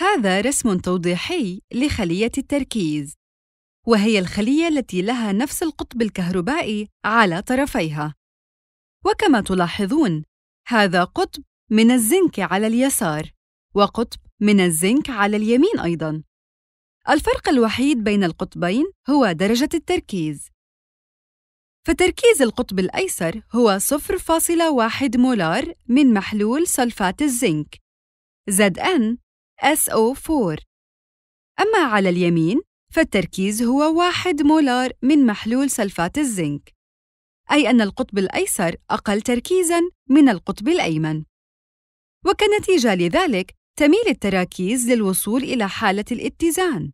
هذا رسم توضيحي لخلية التركيز، وهي الخلية التي لها نفس القطب الكهربائي على طرفيها. وكما تلاحظون، هذا قطب من الزنك على اليسار، وقطب من الزنك على اليمين أيضاً. الفرق الوحيد بين القطبين هو درجة التركيز. فتركيز القطب الأيسر هو 0.1 مولار من محلول سلفات الزنك، ZN SO4 أما على اليمين فالتركيز هو واحد مولار من محلول سلفات الزنك أي أن القطب الأيسر أقل تركيزاً من القطب الأيمن وكنتيجة لذلك تميل التراكيز للوصول إلى حالة الاتزان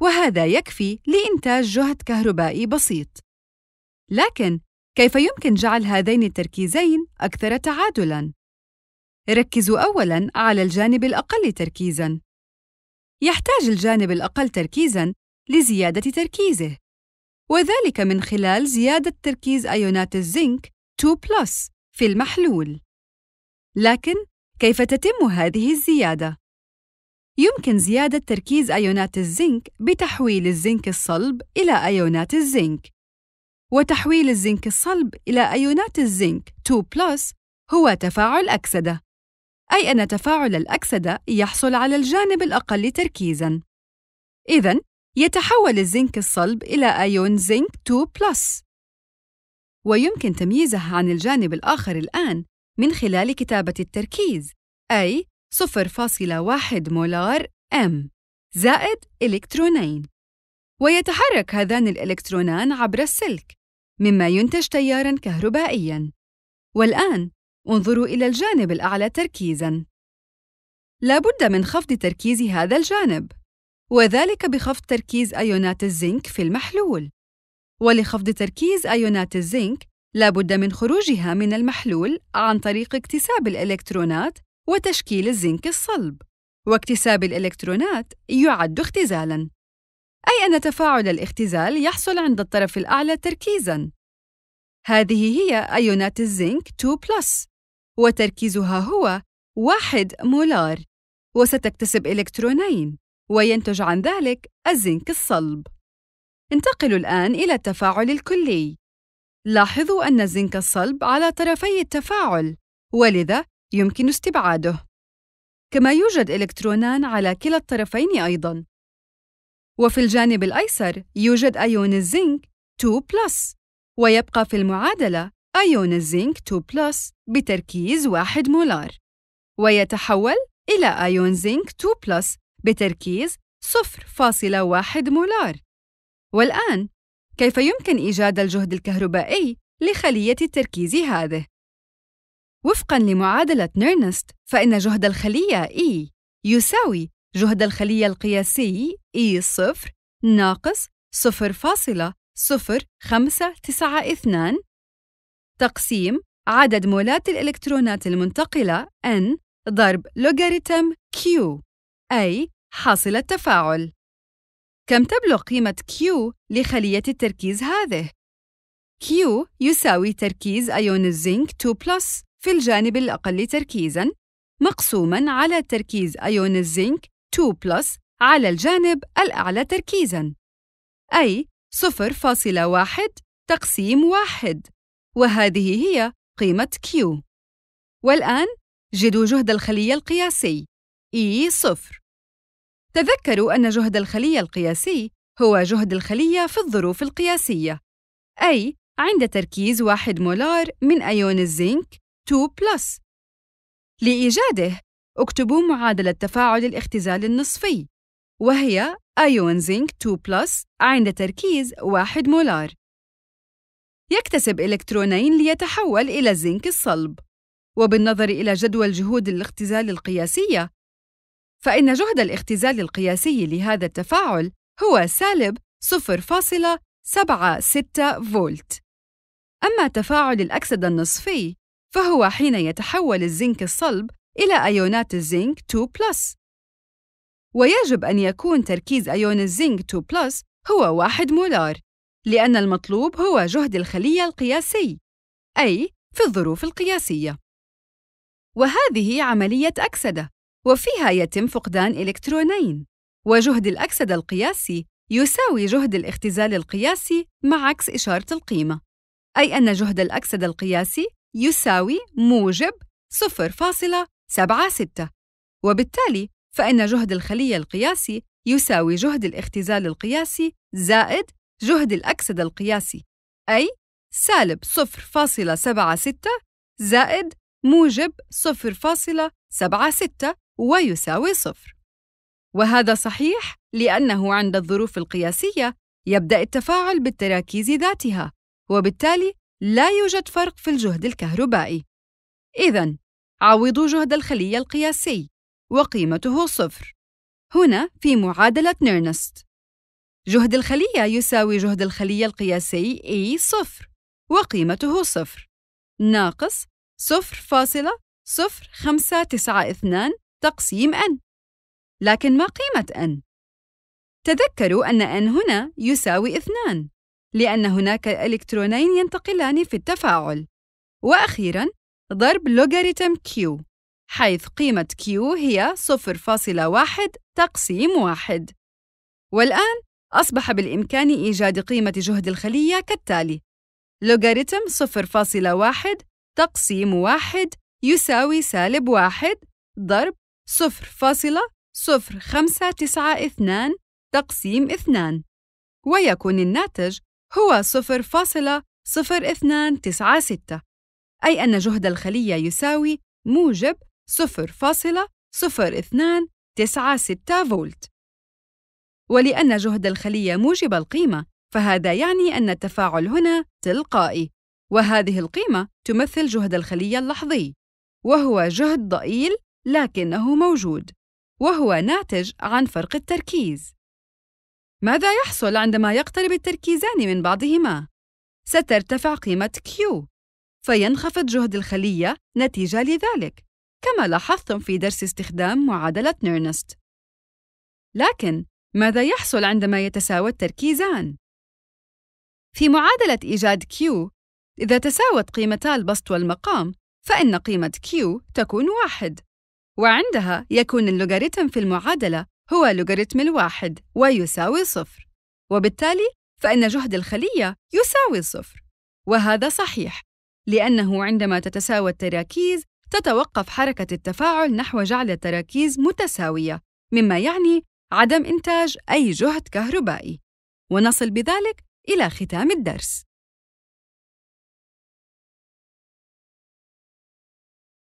وهذا يكفي لإنتاج جهد كهربائي بسيط لكن كيف يمكن جعل هذين التركيزين أكثر تعادلاً؟ ركزوا أولاً على الجانب الأقل تركيزاً. يحتاج الجانب الأقل تركيزاً لزيادة تركيزه، وذلك من خلال زيادة تركيز أيونات الزنك 2 في المحلول. لكن كيف تتم هذه الزيادة؟ يمكن زيادة تركيز أيونات الزنك بتحويل الزنك الصلب إلى أيونات الزنك. وتحويل الزنك الصلب إلى أيونات الزنك 2 هو تفاعل أكسدة أي أن تفاعل الأكسدة يحصل على الجانب الأقل تركيزاً. إذاً، يتحول الزنك الصلب إلى أيون زنك 2 ويمكن تمييزه عن الجانب الآخر الآن من خلال كتابة التركيز أي 0.1 مولار M زائد إلكترونين ويتحرك هذان الإلكترونان عبر السلك مما ينتج تياراً كهربائياً والآن انظروا إلى الجانب الأعلى تركيزاً. لا بد من خفض تركيز هذا الجانب، وذلك بخفض تركيز أيونات الزنك في المحلول. ولخفض تركيز أيونات الزنك، لا بد من خروجها من المحلول عن طريق اكتساب الإلكترونات وتشكيل الزنك الصلب. واكتساب الإلكترونات يعد اختزالاً. أي أن تفاعل الاختزال يحصل عند الطرف الأعلى تركيزاً. هذه هي أيونات الزنك 2+, وتركيزها هو واحد مولار وستكتسب إلكترونين وينتج عن ذلك الزنك الصلب انتقلوا الآن إلى التفاعل الكلي لاحظوا أن الزنك الصلب على طرفي التفاعل ولذا يمكن استبعاده كما يوجد إلكترونان على كلا الطرفين أيضاً وفي الجانب الأيسر يوجد أيون الزنك 2 ويبقى في المعادلة أيون الزنك 2 بلس بتركيز 1 مولار ويتحول إلى أيون زنك 2 بلس بتركيز 0.1 مولار والآن كيف يمكن إيجاد الجهد الكهربائي لخلية التركيز هذه؟ وفقاً لمعادلة نيرنست فإن جهد الخلية E يساوي جهد الخلية القياسي E0 ناقص 0.0592 تقسيم عدد مولات الإلكترونات المنتقلة N ضرب لوغاريتم Q أي حاصل التفاعل كم تبلغ قيمة Q لخلية التركيز هذه؟ Q يساوي تركيز أيون الزنك 2 في الجانب الأقل تركيزاً مقسوماً على تركيز أيون الزنك 2 على الجانب الأعلى تركيزاً أي 0.1 تقسيم 1 وهذه هي قيمة Q والآن جدوا جهد الخلية القياسي E صفر تذكروا أن جهد الخلية القياسي هو جهد الخلية في الظروف القياسية أي عند تركيز واحد مولار من أيون الزنك 2 بلس لإيجاده اكتبوا معادلة تفاعل الاختزال النصفي وهي أيون زنك 2 بلس عند تركيز واحد مولار يكتسب إلكترونين ليتحول إلى الزنك الصلب وبالنظر إلى جدول جهود الاختزال القياسية فإن جهد الاختزال القياسي لهذا التفاعل هو سالب 0.76 فولت أما تفاعل الأكسدة النصفي فهو حين يتحول الزنك الصلب إلى أيونات الزنك 2 ويجب أن يكون تركيز أيون الزنك 2 هو 1 مولار لأن المطلوب هو جهد الخلية القياسي، أي في الظروف القياسية. وهذه عملية أكسدة، وفيها يتم فقدان إلكترونين، وجهد الأكسدة القياسي يساوي جهد الاختزال القياسي مع عكس إشارة القيمة، أي أن جهد الأكسدة القياسي يساوي موجب 0.76 وبالتالي فإن جهد الخلية القياسي يساوي جهد الاختزال القياسي زائد جهد الأكسدة القياسي أي سالب 0.76 زائد موجب 0.76 ويساوي صفر وهذا صحيح لأنه عند الظروف القياسية يبدأ التفاعل بالتراكيز ذاتها وبالتالي لا يوجد فرق في الجهد الكهربائي إذا عوضوا جهد الخلية القياسي وقيمته صفر هنا في معادلة نيرنست جهد الخلية يساوي جهد الخلية القياسي E صفر وقيمته صفر ناقص صفر فاصلة صفر خمسة تسعة اثنان تقسيم n لكن ما قيمة n؟ تذكروا أن n هنا يساوي اثنان لأن هناك إلكترونين ينتقلان في التفاعل وأخيراً ضرب لوغاريتم q حيث قيمة q هي 0.1 تقسيم 1 والآن أصبح بالإمكان إيجاد قيمة جهد الخلية كالتالي: لوغاريتم 0.1 تقسيم 1 يساوي سالب 1 ضرب 0.0592 تقسيم 2 ويكون الناتج هو 0.0296 أي أن جهد الخلية يساوي موجب 0.0296 فولت ولأن جهد الخلية موجب القيمة، فهذا يعني أن التفاعل هنا تلقائي، وهذه القيمة تمثل جهد الخلية اللحظي، وهو جهد ضئيل لكنه موجود، وهو ناتج عن فرق التركيز. ماذا يحصل عندما يقترب التركيزان من بعضهما؟ سترتفع قيمة Q، فينخفض جهد الخلية نتيجة لذلك، كما لاحظتم في درس استخدام معادلة نيرنست. لكن ماذا يحصل عندما يتساوى التركيزان؟ في معادلة إيجاد Q، إذا تساوت قيمتا البسط والمقام، فإن قيمة Q تكون واحد، وعندها يكون اللوغاريتم في المعادلة هو لوغاريتم الواحد ويساوي صفر، وبالتالي فإن جهد الخلية يساوي صفر، وهذا صحيح، لأنه عندما تتساوى التراكيز تتوقف حركة التفاعل نحو جعل التراكيز متساوية، مما يعني عدم إنتاج أي جهد كهربائي ونصل بذلك إلى ختام الدرس